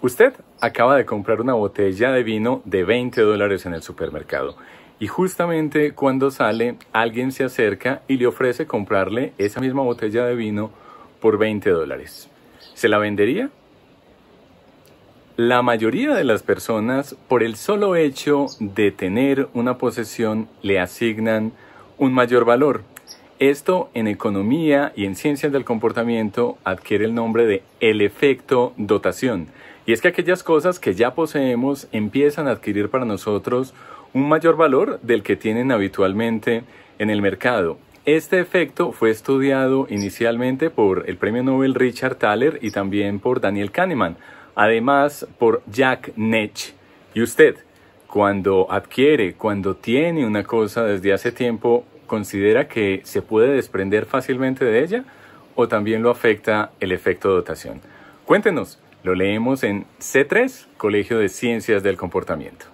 Usted acaba de comprar una botella de vino de 20 dólares en el supermercado y justamente cuando sale alguien se acerca y le ofrece comprarle esa misma botella de vino por 20 dólares. ¿Se la vendería? La mayoría de las personas por el solo hecho de tener una posesión le asignan un mayor valor esto en economía y en ciencias del comportamiento adquiere el nombre de el efecto dotación. Y es que aquellas cosas que ya poseemos empiezan a adquirir para nosotros un mayor valor del que tienen habitualmente en el mercado. Este efecto fue estudiado inicialmente por el premio Nobel Richard Thaler y también por Daniel Kahneman, además por Jack Nech. ¿Y usted? Cuando adquiere, cuando tiene una cosa desde hace tiempo, considera que se puede desprender fácilmente de ella o también lo afecta el efecto dotación? Cuéntenos, lo leemos en C3, Colegio de Ciencias del Comportamiento.